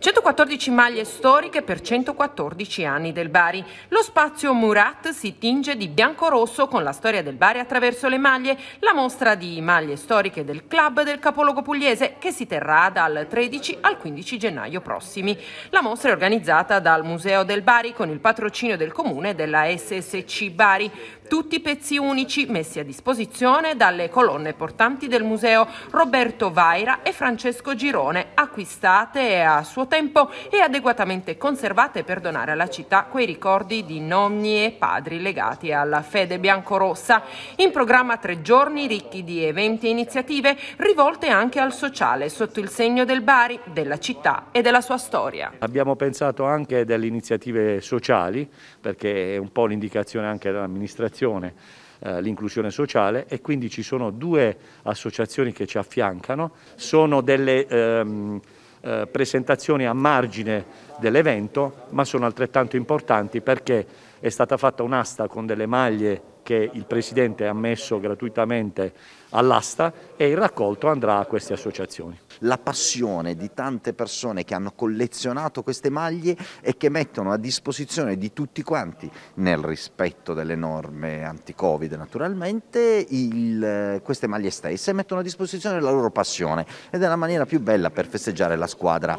114 maglie storiche per 114 anni del Bari. Lo spazio Murat si tinge di bianco-rosso con la storia del Bari attraverso le maglie, la mostra di maglie storiche del club del capoluogo pugliese che si terrà dal 13 al 15 gennaio prossimi. La mostra è organizzata dal Museo del Bari con il patrocinio del comune della SSC Bari tutti i pezzi unici messi a disposizione dalle colonne portanti del museo Roberto Vaira e Francesco Girone, acquistate a suo tempo e adeguatamente conservate per donare alla città quei ricordi di nonni e padri legati alla fede biancorossa. In programma tre giorni ricchi di eventi e iniziative rivolte anche al sociale sotto il segno del Bari, della città e della sua storia. Abbiamo pensato anche delle iniziative sociali perché è un po' l'indicazione anche dell'amministrazione formazione, eh, l'inclusione sociale e quindi ci sono due associazioni che ci affiancano, sono delle ehm, eh, presentazioni a margine dell'evento ma sono altrettanto importanti perché è stata fatta un'asta con delle maglie che il Presidente ha messo gratuitamente all'asta e il raccolto andrà a queste associazioni. La passione di tante persone che hanno collezionato queste maglie e che mettono a disposizione di tutti quanti, nel rispetto delle norme anti-Covid naturalmente, il, queste maglie stesse mettono a disposizione la loro passione ed è la maniera più bella per festeggiare la squadra.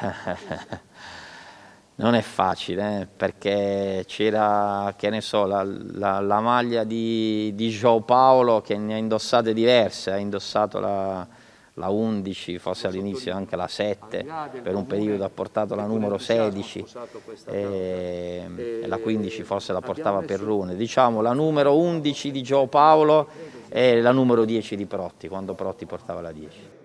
non è facile eh, perché c'era, che ne so, la, la, la maglia di, di Joao Paolo che ne ha indossate diverse, ha indossato la, la 11, forse all'inizio anche la 7, per un periodo ha portato la numero 16 e, ehm, e la 15 forse la portava Perrone. Diciamo la numero 11 di Joao Paolo e la numero 10 di Protti, quando Protti portava la 10.